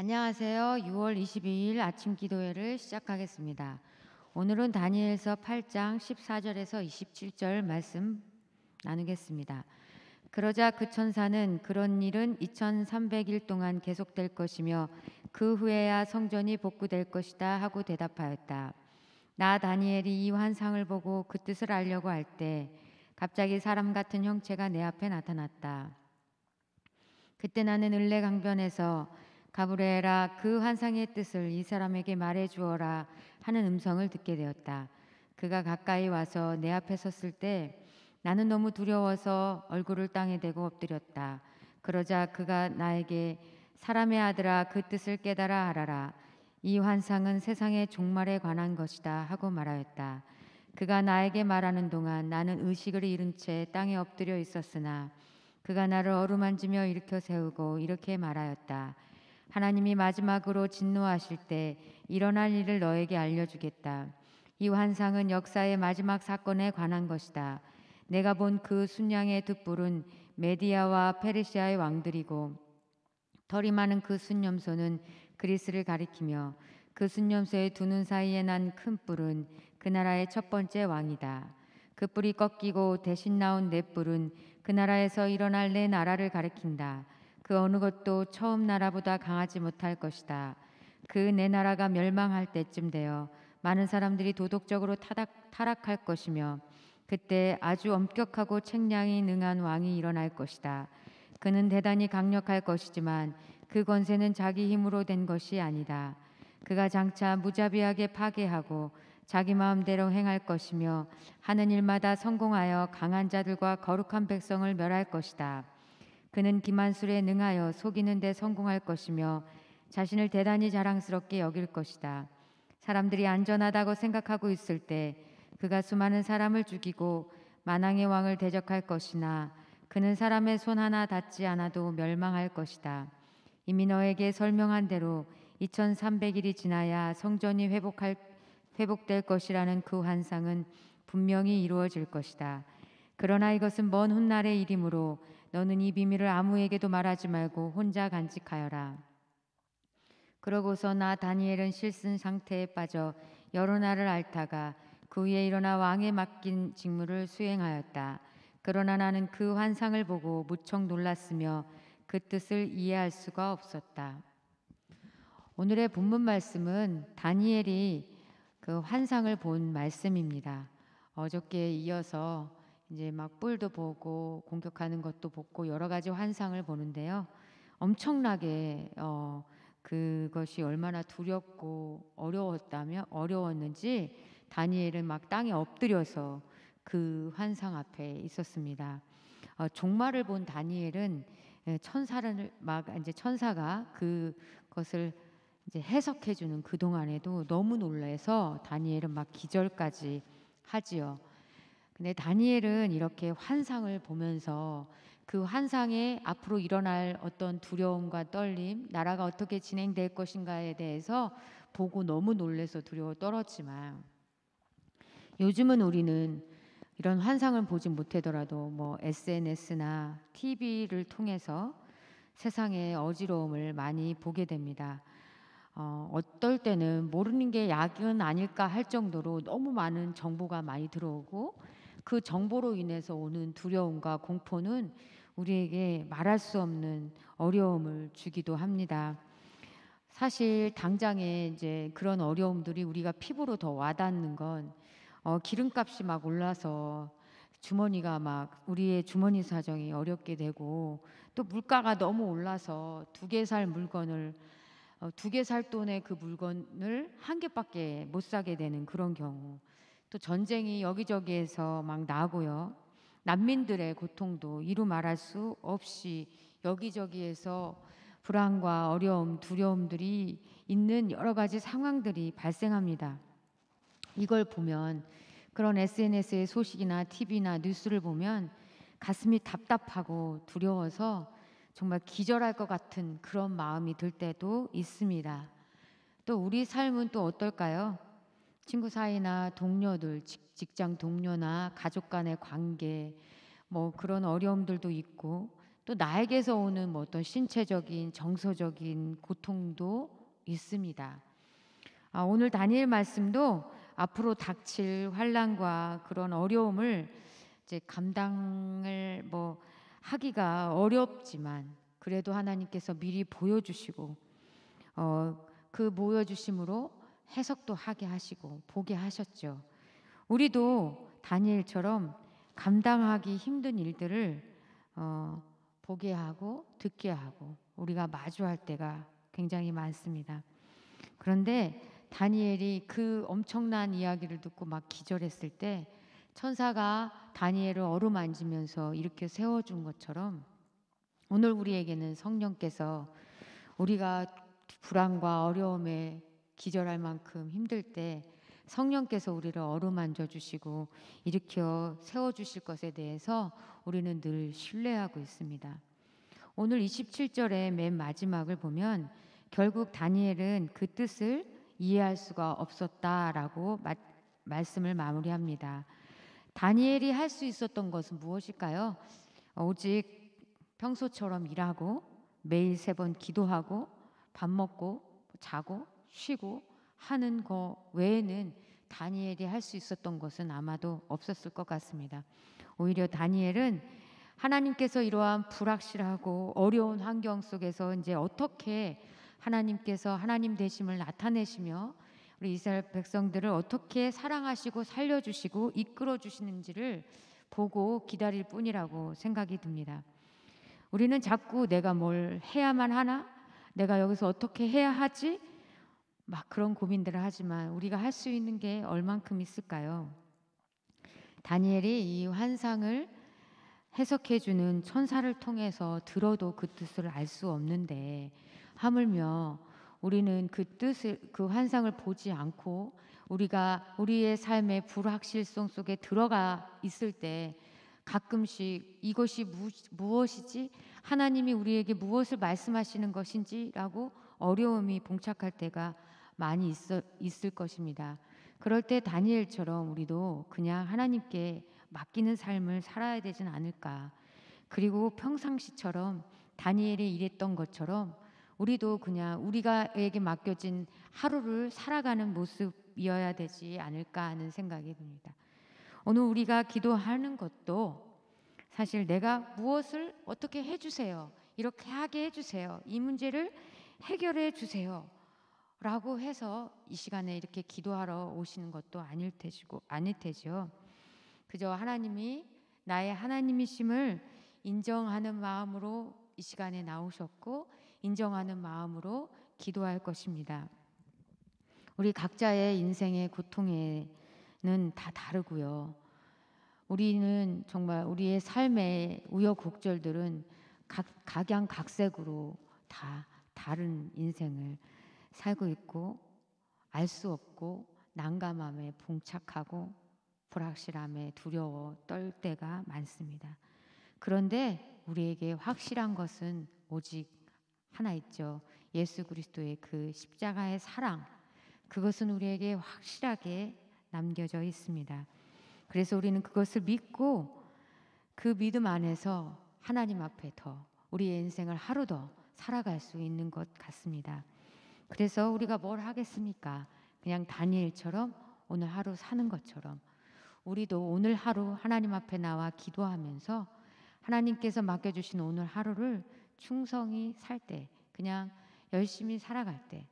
안녕하세요. 6월 22일 아침 기도회를 시작하겠습니다. 오늘은 다니엘서 8장 14절에서 27절 말씀 나누겠습니다. 그러자 그 천사는 그런 일은 2300일 동안 계속될 것이며 그 후에야 성전이 복구될 것이다 하고 대답하였다. 나 다니엘이 이 환상을 보고 그 뜻을 알려고 할 때 갑자기 사람 같은 형체가 내 앞에 나타났다. 그때 나는 을레강변에서 가브레라 그 환상의 뜻을 이 사람에게 말해 주어라 하는 음성을 듣게 되었다. 그가 가까이 와서 내 앞에 섰을 때 나는 너무 두려워서 얼굴을 땅에 대고 엎드렸다. 그러자 그가 나에게 사람의 아들아 그 뜻을 깨달아 알아라. 이 환상은 세상의 종말에 관한 것이다 하고 말하였다. 그가 나에게 말하는 동안 나는 의식을 잃은 채 땅에 엎드려 있었으나 그가 나를 어루만지며 일으켜 세우고 이렇게 말하였다. 하나님이 마지막으로 진노하실 때 일어날 일을 너에게 알려주겠다. 이 환상은 역사의 마지막 사건에 관한 것이다. 내가 본 그 순양의 득불은 메디아와 페르시아의 왕들이고 털이 많은 그 순념소는 그리스를 가리키며 그 순념소의 두 눈 사이에 난 큰 뿔은 그 나라의 첫 번째 왕이다. 그 뿔이 꺾이고 대신 나온 내 뿔은 그 나라에서 일어날 내 나라를 가리킨다. 그 어느 것도 처음 나라보다 강하지 못할 것이다. 그 내 나라가 멸망할 때쯤 되어 많은 사람들이 도덕적으로 타락, 타락할 것이며 그때 아주 엄격하고 책량이 능한 왕이 일어날 것이다. 그는 대단히 강력할 것이지만 그 권세는 자기 힘으로 된 것이 아니다. 그가 장차 무자비하게 파괴하고 자기 마음대로 행할 것이며 하는 일마다 성공하여 강한 자들과 거룩한 백성을 멸할 것이다. 그는 기만술에 능하여 속이는 데 성공할 것이며 자신을 대단히 자랑스럽게 여길 것이다. 사람들이 안전하다고 생각하고 있을 때 그가 수많은 사람을 죽이고 만왕의 왕을 대적할 것이나 그는 사람의 손 하나 닿지 않아도 멸망할 것이다. 이미 너에게 설명한 대로 2300일이 지나야 성전이 회복할, 회복될 것이라는 그 환상은 분명히 이루어질 것이다. 그러나 이것은 먼 훗날의 일이므로 너는 이 비밀을 아무에게도 말하지 말고 혼자 간직하여라. 그러고서 나 다니엘은 실슨 상태에 빠져 여러 날을 앓다가 그 위에 일어나 왕에 맡긴 직무를 수행하였다. 그러나 나는 그 환상을 보고 무척 놀랐으며 그 뜻을 이해할 수가 없었다. 오늘의 본문 말씀은 다니엘이 그 환상을 본 말씀입니다. 어저께 이어서 이제 막 뿔도 보고 공격하는 것도 보고 여러 가지 환상을 보는데요. 엄청나게 어, 그것이 얼마나 두렵고 어려웠다면 어려웠는지 다니엘은 막 땅에 엎드려서 그 환상 앞에 있었습니다. 어, 종말을 본 다니엘은 예, 천사를 막 이제 천사가 그것을 이제 해석해 주는 그 동안에도 너무 놀라서 다니엘은 막 기절까지 하지요. 근데 다니엘은 이렇게 환상을 보면서 그 환상에 앞으로 일어날 어떤 두려움과 떨림, 나라가 어떻게 진행될 것인가에 대해서 보고 너무 놀래서 두려워 떨었지만 요즘은 우리는 이런 환상을 보지 못하더라도 뭐 SNS나 TV를 통해서 세상의 어지러움을 많이 보게 됩니다. 어, 어떨 때는 모르는 게 약은 아닐까 할 정도로 너무 많은 정보가 많이 들어오고 그 정보로 인해서 오는 두려움과 공포는 우리에게 말할 수 없는 어려움을 주기도 합니다. 사실 당장에 이제 그런 어려움들이 우리가 피부로 더 와닿는 건 어, 기름값이 막 올라서 주머니가 막 우리의 주머니 사정이 어렵게 되고 또 물가가 너무 올라서 두 개 살 물건을 어, 두개 살 돈의 그 물건을 한 개밖에 못 사게 되는 그런 경우 또 전쟁이 여기저기에서 막 나고요. 난민들의 고통도 이루 말할 수 없이 여기저기에서 불안과 어려움, 두려움들이 있는 여러 가지 상황들이 발생합니다. 이걸 보면 그런 SNS의 소식이나 TV나 뉴스를 보면 가슴이 답답하고 두려워서 정말 기절할 것 같은 그런 마음이 들 때도 있습니다. 또 우리 삶은 또 어떨까요? 친구 사이나 동료들, 직, 직장 동료나 가족 간의 관계, 뭐 그런 어려움들도 있고 또 나에게서 오는 뭐 어떤 신체적인, 정서적인 고통도 있습니다. 아, 오늘 다니엘 말씀도 앞으로 닥칠 환란과 그런 어려움을 이제 감당을 뭐 하기가 어렵지만 그래도 하나님께서 미리 보여주시고 어, 그 보여주심으로 해석도 하게 하시고 보게 하셨죠. 우리도 다니엘처럼 감당하기 힘든 일들을 어, 보게 하고 듣게 하고 우리가 마주할 때가 굉장히 많습니다. 그런데 다니엘이 그 엄청난 이야기를 듣고 막 기절했을 때 천사가 다니엘을 어루만지면서 이렇게 세워준 것처럼 오늘 우리에게는 성령께서 우리가 불안과 어려움에 기절할 만큼 힘들 때 성령께서 우리를 어루만져 주시고 일으켜 세워 주실 것에 대해서 우리는 늘 신뢰하고 있습니다. 오늘 27절의 맨 마지막을 보면 결국 다니엘은 그 뜻을 이해할 수가 없었다라고 마, 말씀을 마무리합니다. 다니엘이 할 수 있었던 것은 무엇일까요? 오직 평소처럼 일하고 매일 세 번 기도하고 밥 먹고 자고 쉬고 하는 거 외에는 다니엘이 할 수 있었던 것은 아마도 없었을 것 같습니다. 오히려 다니엘은 하나님께서 이러한 불확실하고 어려운 환경 속에서 이제 어떻게 하나님께서 하나님 되심을 나타내시며 우리 이스라엘 백성들을 어떻게 사랑하시고 살려주시고 이끌어 주시는지를 보고 기다릴 뿐이라고 생각이 듭니다. 우리는 자꾸 내가 뭘 해야만 하나? 내가 여기서 어떻게 해야 하지? 막 그런 고민들을 하지만 우리가 할 수 있는 게 얼만큼 있을까요? 다니엘이 이 환상을 해석해 주는 천사를 통해서 들어도 그 뜻을 알 수 없는데 하물며 우리는 그 뜻을 그 환상을 보지 않고 우리가 우리의 삶의 불확실성 속에 들어가 있을 때 가끔씩 이것이 무, 무엇이지 하나님이 우리에게 무엇을 말씀하시는 것인지라고 어려움이 봉착할 때가 많이 있어, 있을 것입니다. 그럴 때 다니엘처럼 우리도 그냥 하나님께 맡기는 삶을 살아야 되진 않을까. 그리고 평상시처럼 다니엘이 일했던 것처럼 우리도 그냥 우리가에게 맡겨진 하루를 살아가는 모습이어야 되지 않을까 하는 생각이 듭니다. 오늘 우리가 기도하는 것도 사실 내가 무엇을 어떻게 해주세요. 이렇게 하게 해주세요. 이 문제를 해결해 주세요. 라고 해서 이 시간에 이렇게 기도하러 오시는 것도 아닐 테시고 아닐 테죠. 그저 하나님이 나의 하나님이심을 인정하는 마음으로 이 시간에 나오셨고 인정하는 마음으로 기도할 것입니다. 우리 각자의 인생의 고통에는 다 다르고요. 우리는 정말 우리의 삶의 우여곡절들은 각, 각양각색으로 다 다른 인생을 살고 있고 알 수 없고 난감함에 봉착하고 불확실함에 두려워 떨 때가 많습니다. 그런데 우리에게 확실한 것은 오직 하나 있죠. 예수 그리스도의 그 십자가의 사랑. 그것은 우리에게 확실하게 남겨져 있습니다. 그래서 우리는 그것을 믿고 그 믿음 안에서 하나님 앞에 더 우리의 인생을 하루 더 살아갈 수 있는 것 같습니다. 그래서 우리가 뭘 하겠습니까? 그냥 다니엘처럼 오늘 하루 사는 것처럼 우리도 오늘 하루 하나님 앞에 나와 기도하면서 하나님께서 맡겨주신 오늘 하루를 충성히 살 때, 그냥 열심히 살아갈 때,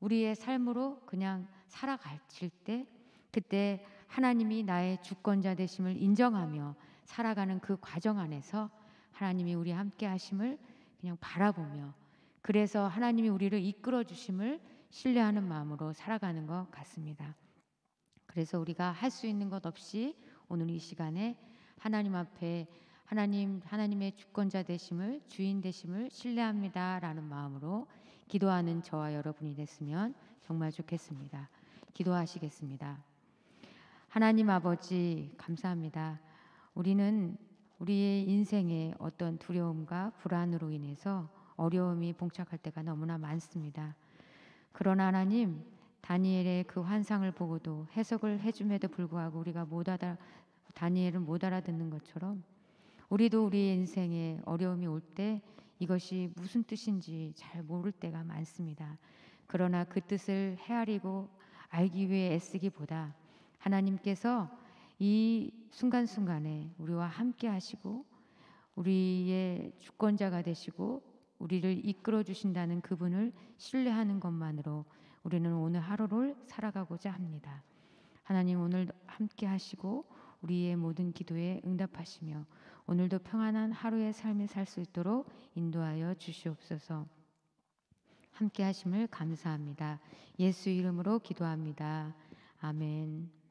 우리의 삶으로 그냥 살아갈 때, 그때 하나님이 나의 주권자 되심을 인정하며 살아가는 그 과정 안에서 하나님이 우리 함께 하심을 그냥 바라보며 그래서 하나님이 우리를 이끌어 주심을 신뢰하는 마음으로 살아가는 것 같습니다. 그래서 우리가 할 수 있는 것 없이 오늘 이 시간에 하나님 앞에 하나님 하나님의 주권자 되심을 주인 되심을 신뢰합니다라는 마음으로 기도하는 저와 여러분이 됐으면 정말 좋겠습니다. 기도하시겠습니다. 하나님 아버지 감사합니다. 우리는 우리의 인생의 어떤 두려움과 불안으로 인해서 어려움이 봉착할 때가 너무나 많습니다. 그러나 하나님 다니엘의 그 환상을 보고도 해석을 해줌에도 불구하고 우리가 못 알아 다니엘은 못 알아듣는 것처럼 우리도 우리의 인생에 어려움이 올 때 이것이 무슨 뜻인지 잘 모를 때가 많습니다. 그러나 그 뜻을 헤아리고 알기 위해 애쓰기보다 하나님께서 이 순간순간에 우리와 함께 하시고 우리의 주권자가 되시고 우리를 이끌어 주신다는 그분을 신뢰하는 것만으로 우리는 오늘 하루를 살아가고자 합니다. 하나님 오늘 함께 하시고 우리의 모든 기도에 응답하시며 오늘도 평안한 하루의 삶을 살 수 있도록 인도하여 주시옵소서. 함께 하심을 감사합니다. 예수 이름으로 기도합니다. 아멘.